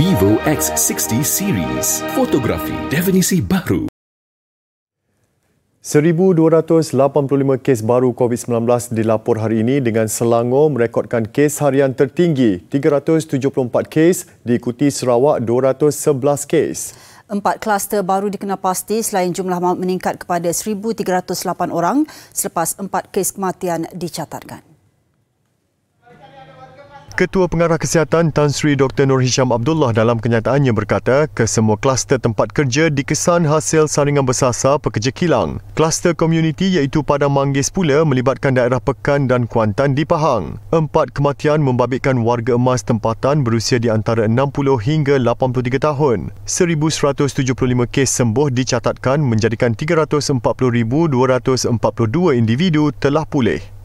Vivo X60 Series. Fotografi definisi baru. 1285 kes baru COVID-19 dilapor hari ini dengan Selangor merekodkan kes harian tertinggi 374 kes diikuti Sarawak 211 kes. Empat kluster baru dikenal pasti selain jumlah maut meningkat kepada 1308 orang selepas empat kes kematian dicatatkan. Ketua Pengarah Kesihatan Tan Sri Dr. Nur Hisham Abdullah dalam kenyataannya berkata, kesemua kluster tempat kerja dikesan hasil saringan bersasar pekerja kilang. Kluster komuniti iaitu pada Manggis pula melibatkan daerah Pekan dan Kuantan di Pahang. Empat kematian membabitkan warga emas tempatan berusia di antara 60 hingga 83 tahun. 1,175 kes sembuh dicatatkan menjadikan 340,242 individu telah pulih.